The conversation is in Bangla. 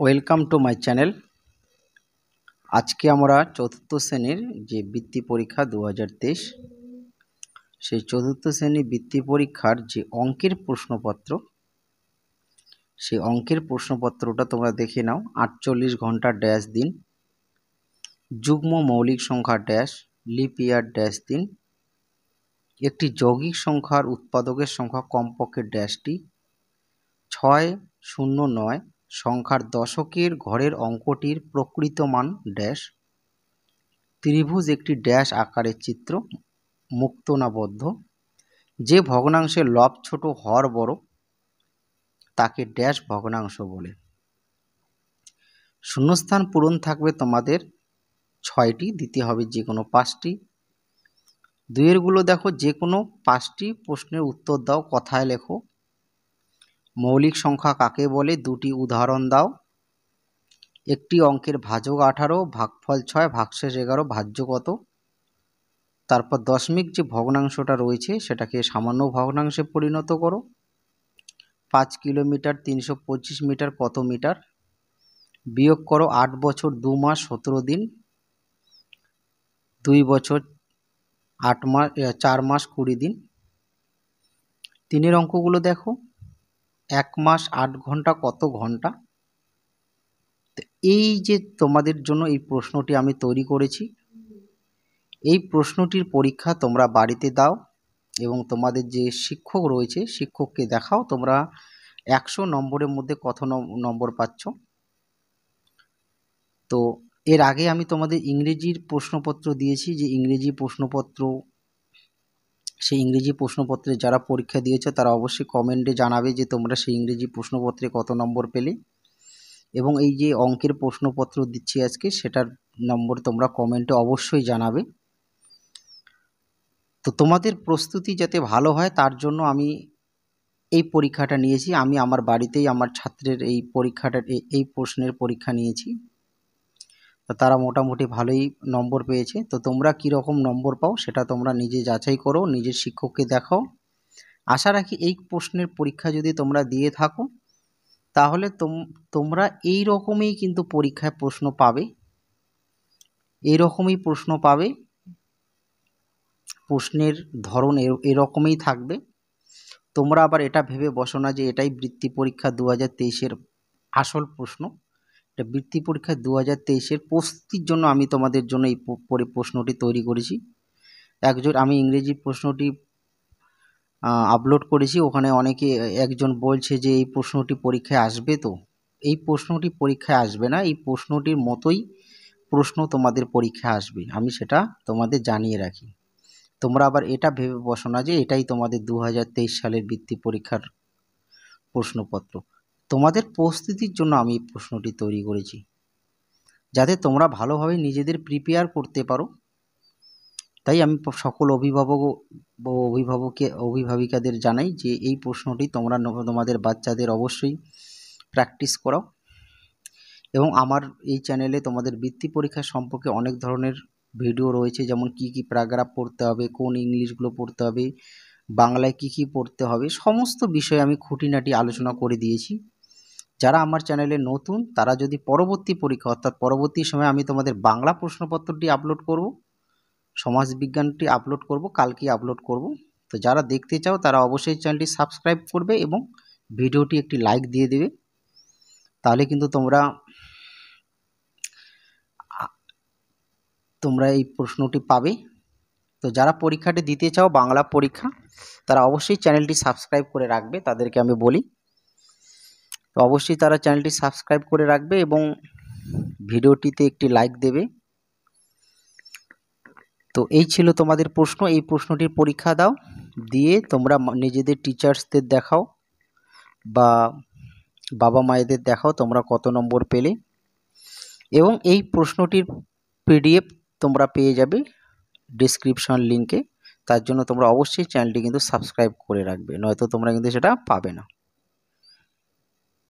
ওয়েলকাম টু মাই চ্যানেল আজকে আমরা চতুর্থ শ্রেণীর যে বৃত্তি পরীক্ষা দু সেই চতুর্থ শ্রেণীর বৃত্তি পরীক্ষার যে অঙ্কের প্রশ্নপত্র সেই অঙ্কের প্রশ্নপত্রটা তোমরা দেখে নাও আটচল্লিশ ঘন্টা ড্যাশ দিন যুগ্ম মৌলিক সংখ্যা ড্যাশ লিপিয়ার ড্যাশ দিন একটি যৌগিক সংখ্যার উৎপাদকের সংখ্যা কমপক্ষে ড্যাশটি ছয় শূন্য নয় সংখ্যার দশকের ঘরের অঙ্কটির প্রকৃত মান ড্যাশ ত্রিভুজ একটি ড্যাশ আকারের চিত্র মুক্ত না বদ্ধ যে ভগ্নাংশে লব ছোট হর বড় তাকে ড্যাশ ভগ্নাংশ বলে শূন্যস্থান পূরণ থাকবে তোমাদের ছয়টি দিতে হবে যে কোনো পাঁচটি দুইয়েরগুলো দেখো যে কোনো পাঁচটি প্রশ্নের উত্তর দাও কথায় লেখো মৌলিক সংখ্যা কাকে বলে দুটি উদাহরণ দাও একটি অঙ্কের ভাজক আঠারো ভাগফল ছয় ভাগশেষ এগারো ভাজ্য কত তারপর দশমিক যে ভগ্নাংশটা রয়েছে সেটাকে সামান্য ভগ্নাংশে পরিণত করো পাঁচ কিলোমিটার তিনশো পঁচিশ মিটার কত মিটার বিয়োগ করো আট বছর দু মাস সতেরো দিন দুই বছর আট মাস চার মাস কুড়ি দিন তিনের অঙ্কগুলো দেখো এক মাস আট ঘন্টা কত ঘন্টা এই যে তোমাদের জন্য এই প্রশ্নটি আমি তৈরি করেছি এই প্রশ্নটির পরীক্ষা তোমরা বাড়িতে দাও এবং তোমাদের যে শিক্ষক রয়েছে শিক্ষককে দেখাও তোমরা একশো নম্বরের মধ্যে কত নম্বর পাচ্ছ তো এর আগে আমি তোমাদের ইংরেজির প্রশ্নপত্র দিয়েছি যে ইংরেজি প্রশ্নপত্র সেই ইংরেজি প্রশ্নপত্রে যারা পরীক্ষা দিয়েছো তারা অবশ্যই কমেন্টে জানাবে যে তোমরা সেই ইংরেজি প্রশ্নপত্রে কত নম্বর পেলে এবং এই যে অঙ্কের প্রশ্নপত্র দিচ্ছি আজকে সেটার নম্বর তোমরা কমেন্টে অবশ্যই জানাবে তো তোমাদের প্রস্তুতি যাতে ভালো হয় তার জন্য আমি এই পরীক্ষাটা নিয়েছি আমি আমার বাড়িতেই আমার ছাত্রের এই পরীক্ষাটা এই প্রশ্নের পরীক্ষা নিয়েছি তারা মোটামুটি ভালোই নম্বর পেয়েছে তো তোমরা কীরকম নম্বর পাও সেটা তোমরা নিজে যাচাই করো নিজের শিক্ষককে দেখাও আশা রাখি এই প্রশ্নের পরীক্ষা যদি তোমরা দিয়ে থাকো তাহলে তোমরা এই রকমই কিন্তু পরীক্ষায় প্রশ্ন পাবে এই রকমই প্রশ্ন পাবে প্রশ্নের ধরন এরকমই থাকবে তোমরা আবার এটা ভেবে বসো না যে এটাই বৃত্তি পরীক্ষা দু হাজার আসল প্রশ্ন এটা বৃত্তি পরীক্ষা দু হাজার তেইশের প্রস্তুতির জন্য আমি তোমাদের জন্য এই পরে প্রশ্নটি তৈরি করেছি একজন আমি ইংরেজি প্রশ্নটি আপলোড করেছি ওখানে অনেকে একজন বলছে যে এই প্রশ্নটি পরীক্ষায় আসবে তো এই প্রশ্নটি পরীক্ষায় আসবে না এই প্রশ্নটির মতোই প্রশ্ন তোমাদের পরীক্ষায় আসবে আমি সেটা তোমাদের জানিয়ে রাখি তোমরা আবার এটা ভেবে বসো না যে এটাই তোমাদের দু সালের বৃত্তি পরীক্ষার প্রশ্নপত্র তোমাদের প্রস্তুতির জন্য আমি এই প্রশ্নটি তৈরি করেছি যাতে তোমরা ভালোভাবে নিজেদের প্রিপেয়ার করতে পারো তাই আমি সকল অভিভাবক ও অভিভাবকে অভিভাবিকাদের জানাই যে এই প্রশ্নটি তোমরা তোমাদের বাচ্চাদের অবশ্যই প্র্যাকটিস করাও এবং আমার এই চ্যানেলে তোমাদের বৃত্তি পরীক্ষা সম্পর্কে অনেক ধরনের ভিডিও রয়েছে যেমন কি কি প্যারাগ্রাফ পড়তে হবে কোন ইংলিশগুলো পড়তে হবে বাংলায় কি কি পড়তে হবে সমস্ত বিষয়ে আমি খুঁটিনাটি আলোচনা করে দিয়েছি যারা আমার চ্যানেলে নতুন তারা যদি পরবর্তী পরীক্ষা অর্থাৎ পরবর্তী সময় আমি তোমাদের বাংলা প্রশ্নপত্রটি আপলোড করব সমাজবিজ্ঞানটি আপলোড করব কালকে আপলোড করব তো যারা দেখতে চাও তারা অবশ্যই চ্যানেলটি সাবস্ক্রাইব করবে এবং ভিডিওটি একটি লাইক দিয়ে দেবে তাহলে কিন্তু তোমরা তোমরা এই প্রশ্নটি পাবে তো যারা পরীক্ষাটি দিতে চাও বাংলা পরীক্ষা তারা অবশ্যই চ্যানেলটি সাবস্ক্রাইব করে রাখবে তাদেরকে আমি বলি তো অবশ্যই তারা চ্যানেলটি সাবস্ক্রাইব করে রাখবে এবং ভিডিওটিতে একটি লাইক দেবে তো এই ছিল তোমাদের প্রশ্ন এই প্রশ্নটির পরীক্ষা দাও দিয়ে তোমরা নিজেদের টিচার্সদের দেখাও বা বাবা মায়েদের দেখাও তোমরা কত নম্বর পেলে এবং এই প্রশ্নটির পিডিএফ তোমরা পেয়ে যাবে ডিসক্রিপশন লিঙ্কে তার জন্য তোমরা অবশ্যই চ্যানেলটি কিন্তু সাবস্ক্রাইব করে রাখবে নয়তো তোমরা কিন্তু সেটা পাবে না